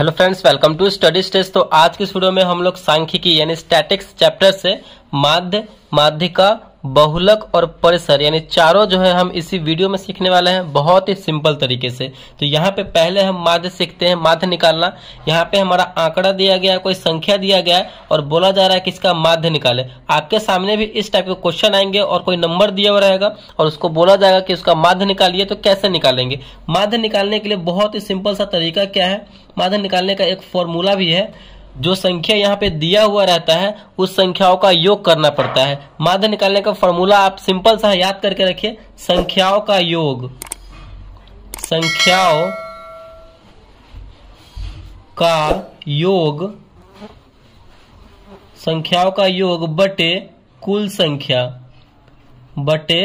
hello friends welcome to study stage तो आज के स्टूडियो में हम लोग सांख्यिकी यानी स्टैटिक्स चैप्टर से माध्य माध्यिका बहुलक और परिसर यानी चारों जो है हम इसी वीडियो में सीखने वाले हैं बहुत ही सिंपल तरीके से तो यहाँ पे पहले हम माध्य सीखते हैं माध्य निकालना यहाँ पे हमारा आंकड़ा दिया गया है कोई संख्या दिया गया है और बोला जा रहा है कि इसका माध्य निकाले आपके सामने भी इस टाइप के क्वेश्चन आएंगे और कोई नंबर दिया हुआ रहेगा और उसको बोला जाएगा कि उसका माध्य निकालिए तो कैसे निकालेंगे माध्य निकालने के लिए बहुत ही सिंपल सा तरीका क्या है माध्य निकालने का एक फॉर्मूला भी है जो संख्या यहाँ पे दिया हुआ रहता है उस संख्याओं का योग करना पड़ता है माध्य निकालने का फॉर्मूला आप सिंपल सा याद करके रखिए संख्याओं का योग संख्याओं का योग संख्याओं का योग बटे कुल संख्या बटे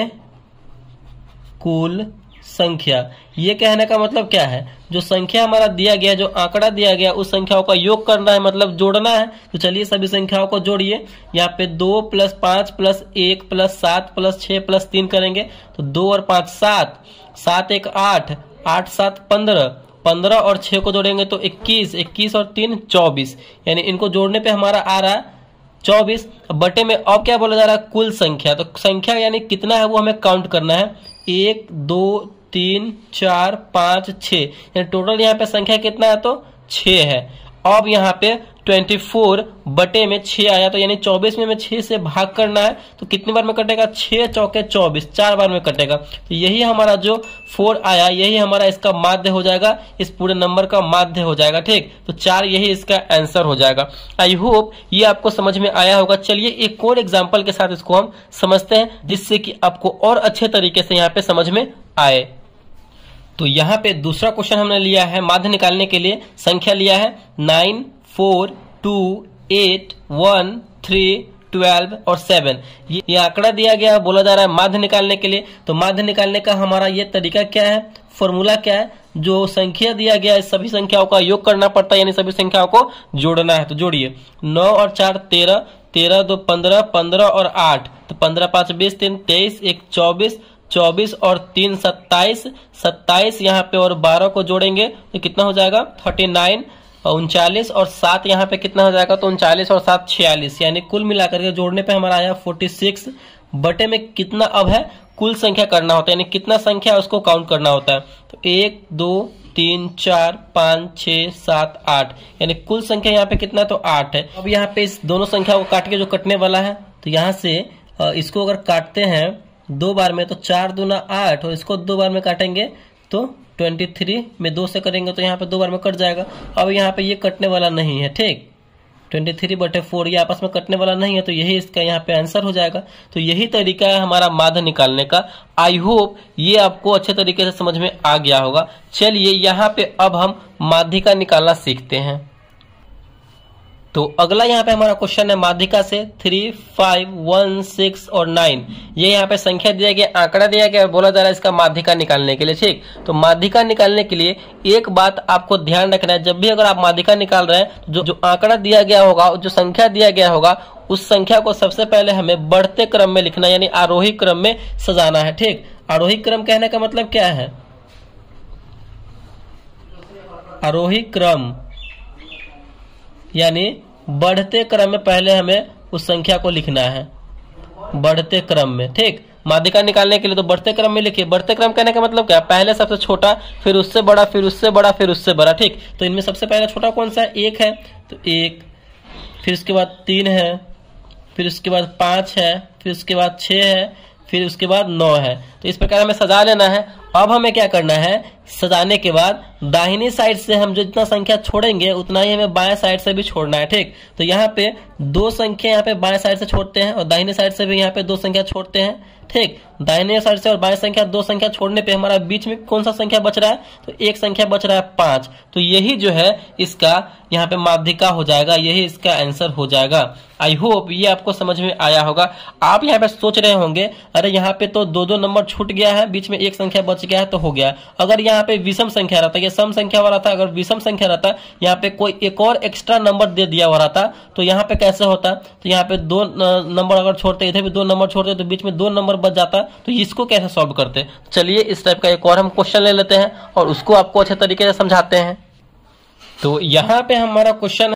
कुल संख्या ये कहने का मतलब क्या है जो संख्या हमारा दिया गया जो आंकड़ा दिया गया उस संख्याओं का योग करना है मतलब जोड़ना है तो चलिए सभी संख्याओं को जोड़िए यहाँ पे दो प्लस पांच प्लस एक प्लस सात प्लस छह प्लस तीन करेंगे तो दो और पांच सात सात एक आठ आठ सात पंद्रह पंद्रह और छह को जोड़ेंगे तो इक्कीस इक्कीस और तीन चौबीस यानी इनको जोड़ने पर हमारा आ रहा है चौबीस बटे में अब क्या बोला जा रहा है कुल संख्या तो संख्या यानी कितना है वो हमें काउंट करना है एक दो तीन चार पांच छः टोटल यहाँ पे संख्या कितना है तो छ है अब यहाँ पे ट्वेंटी फोर बटे में छः आया तो यानी चौबीस में हमें से भाग करना है तो कितने बार में कटेगा छः चौके चौबीस चार बार में कटेगा तो यही हमारा जो फोर आया यही हमारा इसका माध्य हो जाएगा इस पूरे नंबर का माध्य हो जाएगा ठीक तो चार यही इसका आंसर हो जाएगा आई होप ये आपको समझ में आया होगा चलिए एक और एग्जाम्पल के साथ इसको हम समझते हैं जिससे कि आपको और अच्छे तरीके से यहाँ पे समझ में आए तो यहाँ पे दूसरा क्वेश्चन हमने लिया है माध्य निकालने के लिए संख्या लिया है nine four two eight one three twelve और सेवन ये, ये आंकड़ा दिया गया है बोला जा रहा है माध्य निकालने के लिए तो माध्य निकालने का हमारा ये तरीका क्या है फॉर्मूला क्या है जो संख्या दिया गया है सभी संख्याओं का योग करना पड़ता है यानी सभी संख्याओं को जोड़ना है तो जोड़िए नौ और चार तेरह तेरह दो पंद्रह पंद्रह और आठ तो पंद्रह पांच बीस तीन तेईस एक चौबीस चौबीस और तीन सत्ताईस सत्ताईस यहाँ पे और बारह को जोड़ेंगे तो कितना हो जाएगा थर्टी नाइन उनचालीस और सात यहाँ पे कितना हो जाएगा तो उनचालीस और सात छियालीस यानी कुल मिलाकर के जोड़ने पे हमारा आया फोर्टी सिक्स बटे में कितना अब है कुल संख्या करना होता है यानी कितना संख्या उसको काउंट करना होता है तो एक दो तीन चार पाँच छः सात आठ यानी कुल संख्या यहाँ पे कितना तो आठ है अब यहाँ पे इस दोनों संख्या को काट के जो कटने वाला है तो यहाँ से इसको अगर काटते हैं दो बार में तो चार दूना आठ और इसको दो बार में काटेंगे तो ट्वेंटी थ्री में दो से करेंगे तो यहाँ पे दो बार में कट जाएगा अब यहाँ पे ये कटने वाला नहीं है ठीक ट्वेंटी थ्री बटे फोर ये आपस में कटने वाला नहीं है तो यही इसका यहाँ पे आंसर हो जाएगा तो यही तरीका है हमारा माध्य निकालने का आई होप ये आपको अच्छे तरीके से समझ में आ गया होगा चलिए यहाँ पे अब हम माध्यिका निकालना सीखते हैं तो अगला यहाँ पे हमारा क्वेश्चन है माध्यिका से थ्री फाइव वन सिक्स और नाइन ये यहाँ पे संख्या दिया गया आंकड़ा दिया गया बोला जा रहा है इसका माध्यिका निकालने के लिए ठीक तो माध्यिका निकालने के लिए एक बात आपको ध्यान रखना है जब भी अगर आप माध्यिका निकाल रहे हैं जो जो आंकड़ा दिया गया होगा जो संख्या दिया गया होगा उस संख्या को सबसे पहले हमें बढ़ते क्रम में लिखना यानी आरोही क्रम में सजाना है ठीक आरोही क्रम कहने का मतलब क्या है आरोही क्रम यानी बढ़ते क्रम में पहले हमें उस संख्या को लिखना है बढ़ते क्रम में ठीक माध्यिका निकालने के लिए तो बढ़ते क्रम में लिखिए बढ़ते क्रम कहने का मतलब क्या पहले सबसे छोटा फिर उससे बड़ा फिर उससे बड़ा फिर उससे बड़ा ठीक तो इनमें सबसे पहले छोटा कौन सा है एक है तो एक फिर उसके बाद तीन है फिर उसके बाद पांच है फिर उसके बाद छह है फिर उसके बाद नौ है तो इस प्रकार हमें सजा लेना है अब हमें क्या करना है सजाने के बाद दाहिनी साइड से हम जितना संख्या छोड़ेंगे उतना ही हमें बाएं साइड से भी छोड़ना है ठीक तो यहाँ पे दो संख्या यहाँ पे बाएं साइड से छोड़ते हैं और दाहिनी साइड से भी यहाँ पे दो संख्या छोड़ते हैं ठीक दाहिने साइड से और बाएं संख्या दो संख्या छोड़ने पे हमारा बीच में कौन सा संख्या बच रहा है तो एक संख्या बच रहा है पांच तो यही जो है इसका यहाँ पे माध्यिका हो जाएगा यही इसका आंसर हो जाएगा आई होप ये आपको समझ में आया होगा आप यहाँ पे सोच रहे होंगे अरे यहाँ पे तो दो दो नंबर छूट गया है बीच में एक संख्या बच गया है तो हो गया अगर यहाँ पे विषम संख्या रहता ये सम संख्या वाला था अगर विषम संख्या रहता यहाँ पे कोई एक और एक्स्ट्रा नंबर दे दिया हुआ था तो यहाँ पे कैसे होता तो यहाँ पे दो नंबर अगर छोड़ते इधर भी दो नंबर छोड़ते तो बीच में दो नंबर बच जाता है तो इसको कैसे सॉल्व करते हैं चलिए इस टाइप का एक और हम क्वेश्चन ले लेते हैं और उसको आपको अच्छे तरीके से समझाते हैं तो यहाँ पे हमारा क्वेश्चन